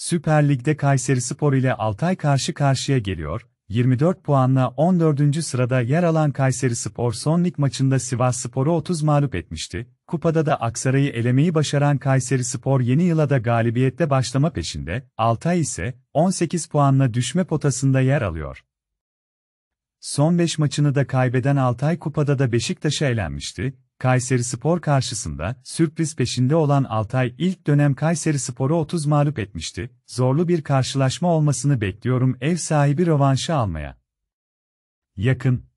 Süper Lig'de Kayseri Spor ile Altay karşı karşıya geliyor, 24 puanla 14. sırada yer alan Kayseri Spor son lig maçında Sivas Spor'u 30 mağlup etmişti, kupada da Aksaray'ı elemeyi başaran Kayseri Spor yeni yıla da galibiyetle başlama peşinde, Altay ise 18 puanla düşme potasında yer alıyor. Son 5 maçını da kaybeden Altay kupada da Beşiktaş'a elenmişti, Kayseri Spor karşısında sürpriz peşinde olan Altay ilk dönem Kayseri Spor'u 30 mağlup etmişti. Zorlu bir karşılaşma olmasını bekliyorum ev sahibi rövanşı almaya. Yakın.